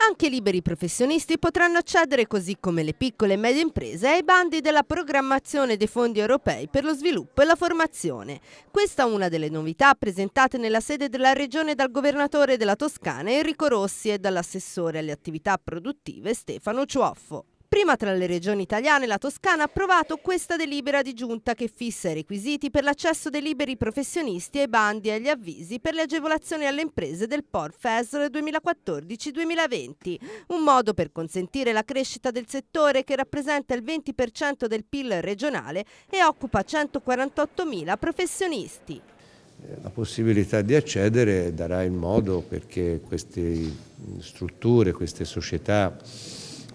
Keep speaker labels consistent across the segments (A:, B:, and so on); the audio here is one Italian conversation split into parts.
A: Anche i liberi professionisti potranno accedere, così come le piccole e medie imprese, ai bandi della programmazione dei fondi europei per lo sviluppo e la formazione. Questa è una delle novità presentate nella sede della Regione dal Governatore della Toscana Enrico Rossi e dall'assessore alle attività produttive Stefano Cioffo. Prima tra le regioni italiane la Toscana ha approvato questa delibera di giunta che fissa i requisiti per l'accesso dei liberi professionisti ai bandi e agli avvisi per le agevolazioni alle imprese del Port FESR 2014-2020, un modo per consentire la crescita del settore che rappresenta il 20% del PIL regionale e occupa 148.000 professionisti.
B: Eh, la possibilità di accedere darà il modo perché queste mm, strutture, queste società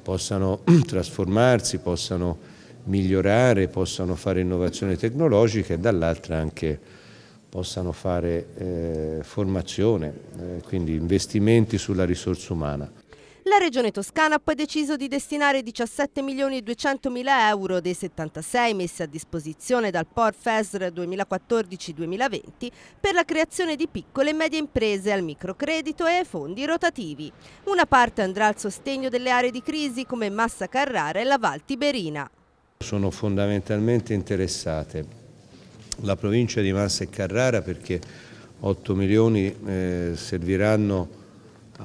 B: possano trasformarsi, possano migliorare, possano fare innovazione tecnologica e dall'altra anche possano fare eh, formazione, eh, quindi investimenti sulla risorsa umana.
A: La Regione Toscana ha poi deciso di destinare 17 milioni e 200 mila euro dei 76 messi a disposizione dal POR FESR 2014-2020 per la creazione di piccole e medie imprese al microcredito e ai fondi rotativi. Una parte andrà al sostegno delle aree di crisi come Massa Carrara e la Val Tiberina.
B: Sono fondamentalmente interessate la provincia di Massa e Carrara perché 8 milioni eh, serviranno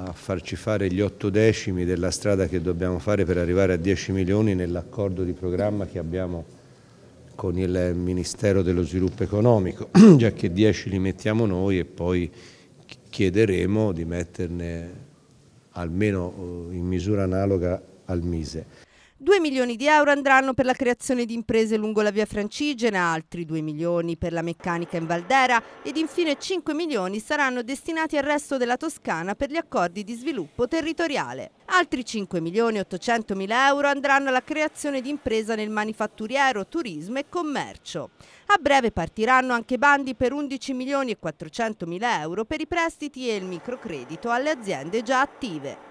B: a farci fare gli otto decimi della strada che dobbiamo fare per arrivare a 10 milioni nell'accordo di programma che abbiamo con il Ministero dello Sviluppo Economico, già che 10 li mettiamo noi e poi chiederemo di metterne almeno eh, in misura analoga al Mise.
A: 2 milioni di euro andranno per la creazione di imprese lungo la via Francigena, altri 2 milioni per la meccanica in Valdera ed infine 5 milioni saranno destinati al resto della Toscana per gli accordi di sviluppo territoriale. Altri 5 milioni 800 mila euro andranno alla creazione di impresa nel manifatturiero, turismo e commercio. A breve partiranno anche bandi per 11 milioni e 400 mila euro per i prestiti e il microcredito alle aziende già
B: attive.